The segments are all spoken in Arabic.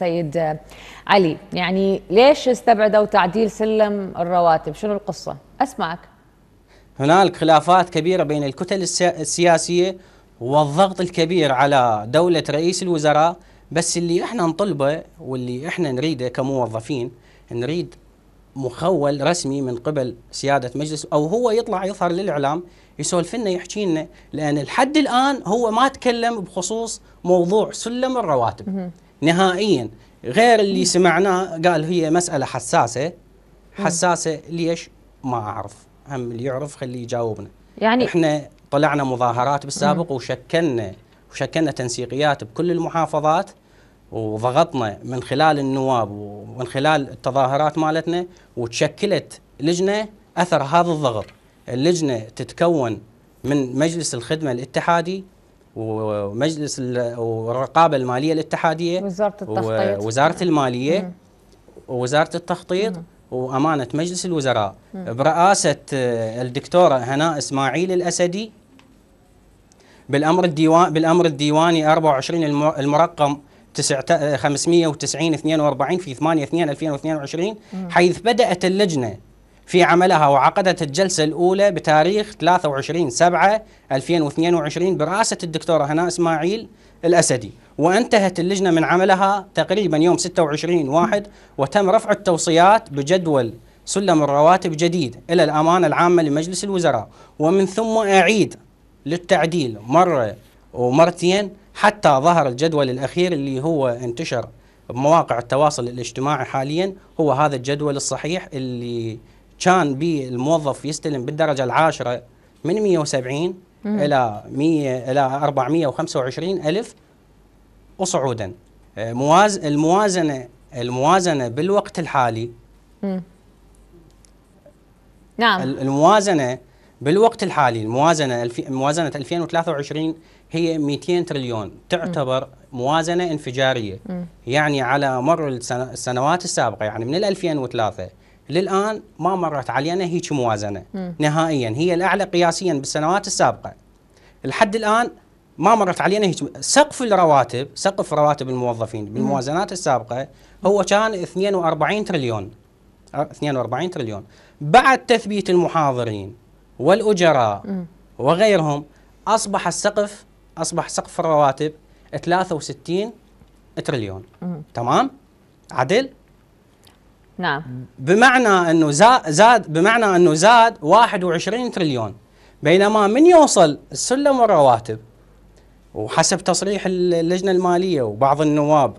سيد علي يعني ليش استبعدوا تعديل سلم الرواتب شنو القصة أسمعك هناك خلافات كبيرة بين الكتل السياسية والضغط الكبير على دولة رئيس الوزراء بس اللي احنا نطلبه واللي احنا نريده كموظفين نريد مخول رسمي من قبل سيادة مجلس أو هو يطلع يظهر للإعلام يسولف لنا يحكي لنا لأن لحد الآن هو ما تكلم بخصوص موضوع سلم الرواتب نهائيا غير اللي سمعناه قال هي مسألة حساسة حساسة ليش ما أعرف هم اللي يعرف خليه يجاوبنا يعني احنا طلعنا مظاهرات بالسابق وشكلنا وشكلنا تنسيقيات بكل المحافظات وضغطنا من خلال النواب ومن خلال التظاهرات مالتنا وتشكلت لجنه اثر هذا الضغط اللجنه تتكون من مجلس الخدمه الاتحادي ومجلس والرقابه الماليه الاتحاديه وزاره التخطيط وزاره الماليه ووزاره التخطيط وامانه مجلس الوزراء برئاسه آه، الدكتوره هناء اسماعيل الاسدي بالامر الديوان بالامر الديواني 24 المرقم 590 42 آه، في 8 2 2022 حيث بدات اللجنه في عملها وعقدت الجلسة الأولى بتاريخ 23 7 2022 برئاسة الدكتورة هناء إسماعيل الأسدي وانتهت اللجنة من عملها تقريبا يوم 26 واحد وتم رفع التوصيات بجدول سلم الرواتب جديد إلى الأمانة العامة لمجلس الوزراء ومن ثم أعيد للتعديل مرة ومرتين حتى ظهر الجدول الأخير اللي هو انتشر بمواقع التواصل الاجتماعي حاليا هو هذا الجدول الصحيح اللي كان بي الموظف يستلم بالدرجه العاشره من 170 مم. الى 100 الى 425 الف وصعودا آه، مواز الموازنه الموازنه بالوقت الحالي مم. نعم الموازنه بالوقت الحالي الموازنه موازنه 2023 هي 200 تريليون تعتبر موازنه انفجاريه مم. يعني على مر السنوات السابقه يعني من 2003 للان ما مرت علينا هيك موازنه م. نهائيا هي الاعلى قياسيا بالسنوات السابقه لحد الان ما مرت علينا هيك سقف الرواتب سقف رواتب الموظفين بالموازنات السابقه هو كان 42 تريليون 42 أه، تريليون بعد تثبيت المحاضرين والاجراء وغيرهم اصبح السقف اصبح سقف الرواتب 63 تريليون تمام عدل نعم بمعنى انه زاد بمعنى انه زاد 21 تريليون بينما من يوصل السلم والرواتب وحسب تصريح اللجنه الماليه وبعض النواب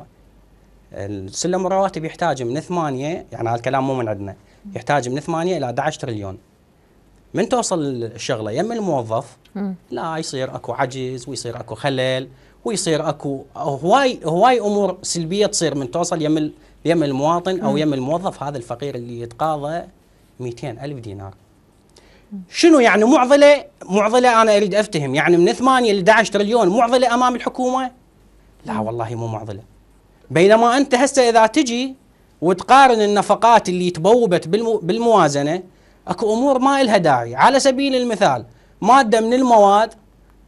السلم والرواتب يحتاج من 8 يعني هذا الكلام مو من عندنا يحتاج من 8 الى 11 تريليون من توصل الشغله يم الموظف لا يصير اكو عجز ويصير اكو خلل ويصير اكو هواي هواي امور سلبيه تصير من توصل يم يم المواطن او يم الموظف هذا الفقير اللي يتقاضى 200 الف دينار شنو يعني معضله معضله انا اريد افتهم يعني من 8 ل 11 تريليون معضله امام الحكومه لا والله مو معضله بينما انت هسه اذا تجي وتقارن النفقات اللي تبوبت بالموازنه اكو امور ما لها داعي على سبيل المثال ماده من المواد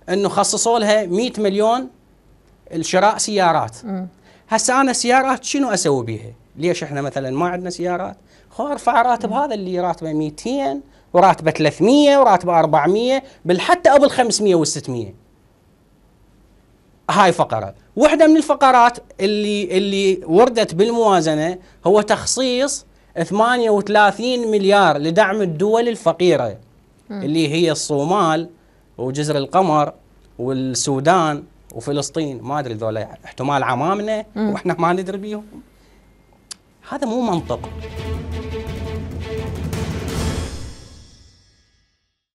انه خصصوا لها 100 مليون لشراء سيارات هسه انا سيارات شنو اسوي بيها؟ ليش احنا مثلا ما عندنا سيارات؟ خو ارفع راتب هذا اللي راتبه 200 وراتبه 300 وراتبه 400 بل حتى ال 500 وال 600 هاي فقره وحده من الفقرات اللي اللي وردت بالموازنه هو تخصيص 38 مليار لدعم الدول الفقيره اللي هي الصومال وجزر القمر والسودان وفلسطين ما ادري ذولا احتمال عمامنا واحنا ما ندري بيهم هذا مو منطق